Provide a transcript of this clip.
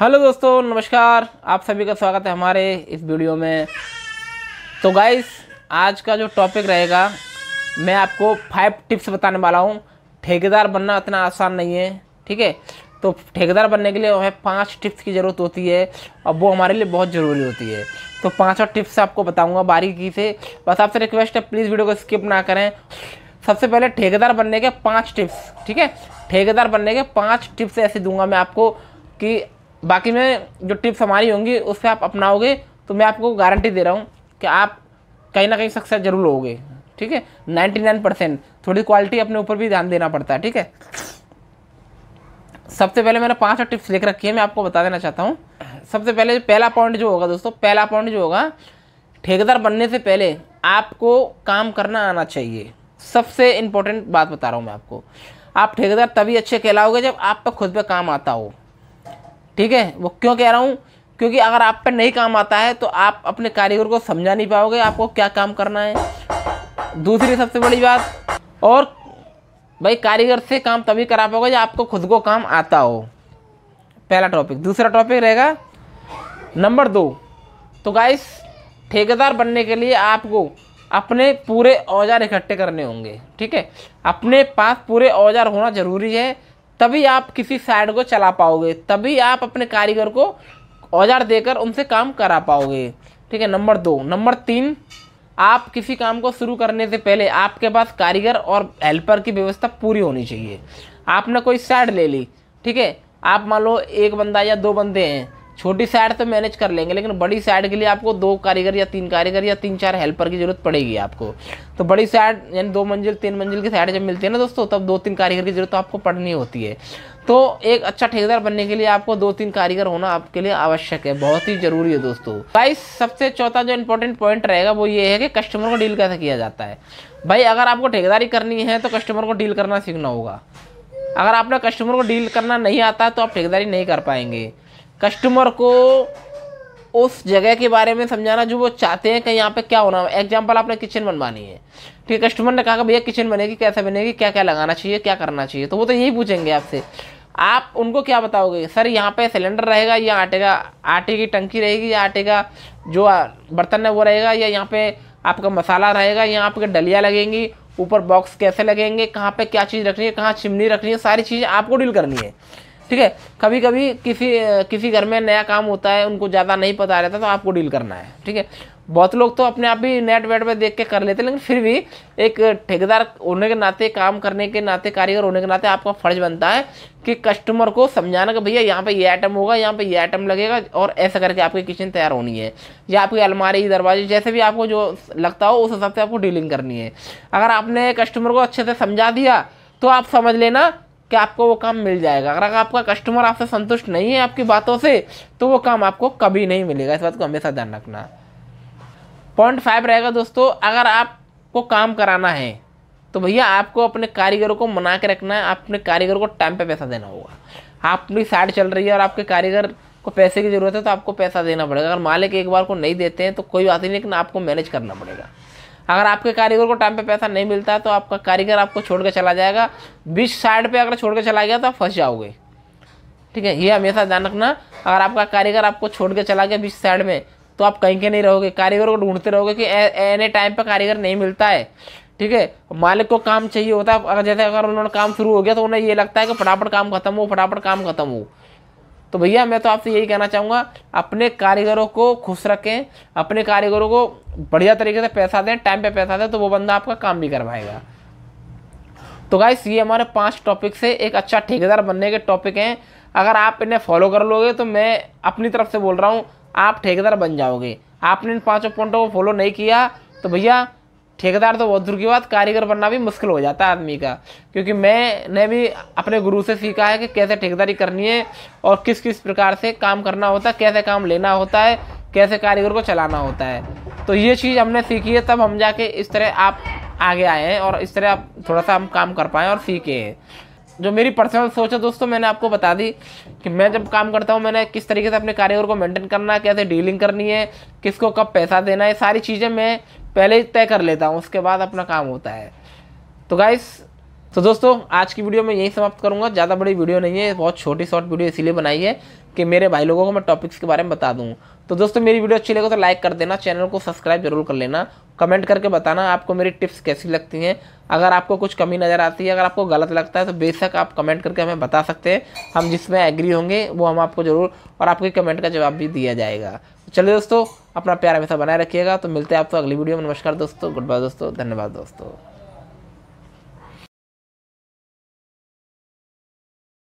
hello दोस्तों नमस्कार आप सभी का स्वागत है हमारे इस वीडियो में तो गाइस आज का जो टॉपिक रहेगा मैं आपको फाइव टिप्स बताने वाला हूँ ठेकेदार बनना इतना आसान नहीं है ठीक है तो ठेकेदार बनने के लिए हमें पाँच टिप्स की ज़रूरत होती है और वो हमारे लिए बहुत ज़रूरी होती है तो पाँचों टिप्स आपको बताऊँगा बारीकी से बस आपसे रिक्वेस्ट है प्लीज़ वीडियो को स्किप ना करें सबसे पहले ठेकेदार बनने के पाँच टिप्स ठीक है ठेकेदार बनने के पाँच टिप्स ऐसे दूंगा मैं आपको कि बाकी में जो टिप्स हमारी होंगी उससे आप अपनाओगे तो मैं आपको गारंटी दे रहा हूँ कि आप कहीं ना कहीं सक्सेस जरूर होगे ठीक है नाइन्टी नाइन परसेंट थोड़ी क्वालिटी अपने ऊपर भी ध्यान देना पड़ता है ठीक है सबसे पहले मैंने पांच टिप्स लिख रखी है मैं आपको बता देना चाहता हूँ सबसे पहले पहला पॉइंट जो होगा दोस्तों पहला पॉइंट जो होगा ठेकेदार बनने से पहले आपको काम करना आना चाहिए सबसे इंपॉर्टेंट बात बता रहा हूँ मैं आपको आप ठेकेदार तभी अच्छे कहलाओगे जब आप पर खुद पर काम आता हो ठीक है वो क्यों कह रहा हूँ क्योंकि अगर आप पे नहीं काम आता है तो आप अपने कारीगर को समझा नहीं पाओगे आपको क्या काम करना है दूसरी सबसे बड़ी बात और भाई कारीगर से काम तभी करा पाओगे जब आपको खुद को काम आता हो पहला टॉपिक दूसरा टॉपिक रहेगा नंबर दो तो गाइस ठेकेदार बनने के लिए आपको अपने पूरे औजार इकट्ठे करने होंगे ठीक है अपने पास पूरे औजार होना ज़रूरी है तभी आप किसी साइड को चला पाओगे तभी आप अपने कारीगर को औजार देकर उनसे काम करा पाओगे ठीक है नंबर दो नंबर तीन आप किसी काम को शुरू करने से पहले आपके पास कारीगर और हेल्पर की व्यवस्था पूरी होनी चाहिए आपने कोई साइड ले ली ठीक है आप मान लो एक बंदा या दो बंदे हैं छोटी साइड तो मैनेज कर लेंगे लेकिन बड़ी साइड के लिए आपको दो कारीगर या तीन कारीगर या तीन चार हेल्पर की ज़रूरत पड़ेगी आपको तो बड़ी साइड यानी दो मंजिल तीन मंजिल की साइड जब मिलती है ना दोस्तों तब दो तीन कारीगर की ज़रूरत तो आपको पड़नी होती है तो एक अच्छा ठेकेदार बनने के लिए आपको दो तीन कारीगर होना आपके लिए आवश्यक है बहुत ही ज़रूरी है दोस्तों भाई सबसे चौथा जो इंपॉर्टेंट पॉइंट रहेगा वो ये है कि कस्टमर को डील कैसे किया जाता है भाई अगर आपको ठेकेदारी करनी है तो कस्टमर को डील करना सीखना होगा अगर आपने कस्टमर को डील करना नहीं आता तो आप ठेकेदारी नहीं कर पाएंगे कस्टमर को उस जगह के बारे में समझाना जो वो चाहते हैं कि यहाँ पे क्या होना एग्जाम्पल आपने किचन बनवानी है ठीक है कस्टमर ने कहा भैया किचन बनेगी कैसे बनेगी क्या क्या लगाना चाहिए क्या करना चाहिए तो वो तो यही पूछेंगे आपसे आप उनको क्या बताओगे सर यहाँ पे सिलेंडर रहेगा या आटे का आटे की टंकी रहेगी या आटे का जो बर्तन है वो रहेगा या यहाँ पे आपका मसाला रहेगा या आपके डलिया लगेंगी ऊपर बॉक्स कैसे लगेंगे कहाँ पे क्या चीज़ रखनी है कहाँ चिमनी रखनी है सारी चीज़ें आपको डील करनी है ठीक है कभी कभी किसी किसी घर में नया काम होता है उनको ज़्यादा नहीं पता रहता तो आपको डील करना है ठीक है बहुत लोग तो अपने आप ही नेट वेट पर देख के कर लेते हैं लेकिन फिर भी एक ठेकेदार होने के नाते काम करने के नाते कारीगर होने के नाते आपका फ़र्ज बनता है कि कस्टमर को समझाना कि भैया यहाँ पे ये आइटम होगा यहाँ पे ये आइटम लगेगा और ऐसा करके आपकी किचन तैयार होनी है या आपकी अलमारी दरवाजे जैसे भी आपको जो लगता हो उस हिसाब से आपको डीलिंग करनी है अगर आपने कस्टमर को अच्छे से समझा दिया तो आप समझ लेना कि आपको वो काम मिल जाएगा अगर आपका कस्टमर आपसे संतुष्ट नहीं है आपकी बातों से तो वो काम आपको कभी नहीं मिलेगा इस बात को हमेशा ध्यान रखना पॉइंट फाइव रहेगा दोस्तों अगर आपको काम कराना है तो भैया आपको अपने कारीगरों को मना के रखना है अपने कारीगर को टाइम पे पैसा देना होगा आपकी साइड चल रही है और आपके कारीगर को पैसे की ज़रूरत है तो आपको पैसा देना पड़ेगा अगर मालिक एक बार को नहीं देते हैं तो कोई बात नहीं लेकिन आपको मैनेज करना पड़ेगा अगर आपके कारीगर को टाइम पे पैसा नहीं मिलता है तो आपका कारीगर आपको छोड़ कर चला जाएगा बीच साइड पे अगर छोड़ के चला गया तो आप फंस जाओगे ठीक है ये हमेशा ध्यान रखना अगर आपका कारीगर आपको छोड़ के चला गया बीच साइड में तो आप कहीं के नहीं रहोगे कारीगर को ढूंढते रहोगे कि एनी टाइम पर कारीगर नहीं मिलता है ठीक है मालिक को काम चाहिए होता है अगर जैसे अगर उन्होंने काम शुरू हो गया तो उन्हें ये लगता है कि फटाफट काम खत्म हो फटाफट काम खत्म हो तो भैया मैं तो आपसे यही कहना चाहूँगा अपने कारीगरों को खुश रखें अपने कारीगरों को बढ़िया तरीके से पैसा दें टाइम पे पैसा दें तो वो बंदा आपका काम भी करवाएगा तो गाइस ये हमारे पांच टॉपिक से एक अच्छा ठेकेदार बनने के टॉपिक हैं अगर आप इन्हें फॉलो कर लोगे तो मैं अपनी तरफ से बोल रहा हूँ आप ठेकेदार बन जाओगे आपने इन पाँचों पॉइंटों को फॉलो नहीं किया तो भैया ठेकेदार तो बहुत दूर की बात कारीगर बनना भी मुश्किल हो जाता है आदमी का क्योंकि मैंने भी अपने गुरु से सीखा है कि कैसे ठेकेदारी करनी है और किस किस प्रकार से काम करना होता है कैसे काम लेना होता है कैसे कारीगर को चलाना होता है तो ये चीज़ हमने सीखी है तब हम जाके इस तरह आप आगे आए हैं और इस तरह आप थोड़ा सा हम काम कर पाएँ और सीखे हैं जो मेरी पर्सनल सोच है दोस्तों मैंने आपको बता दी कि मैं जब काम करता हूँ मैंने किस तरीके से अपने कारीगर को मेंटेन करना है कैसे डीलिंग करनी है किसको कब पैसा देना है सारी चीज़ें मैं पहले ही तय कर लेता हूँ उसके बाद अपना काम होता है तो गाइस तो दोस्तों आज की वीडियो में यही समाप्त करूँगा ज़्यादा बड़ी वीडियो नहीं है बहुत छोटी शॉर्ट वीडियो इसीलिए बनाई है कि मेरे भाई लोगों को मैं टॉपिक्स के बारे में बता दूँ तो दोस्तों मेरी वीडियो अच्छी लगे तो लाइक कर देना चैनल को सब्सक्राइब जरूर कर लेना कमेंट करके बताना आपको मेरी टिप्स कैसी लगती हैं अगर आपको कुछ कमी नज़र आती है अगर आपको गलत लगता है तो बेशक आप कमेंट करके हमें बता सकते हैं हम जिसमें एग्री होंगे वो हम आपको ज़रूर और आपके कमेंट का जवाब भी दिया जाएगा तो चलिए दोस्तों अपना प्यार हमेशा बनाए रखिएगा तो मिलते हैं आपको अगली वीडियो में नमस्कार दोस्तों गुड बाय दोस्तों धन्यवाद दोस्तों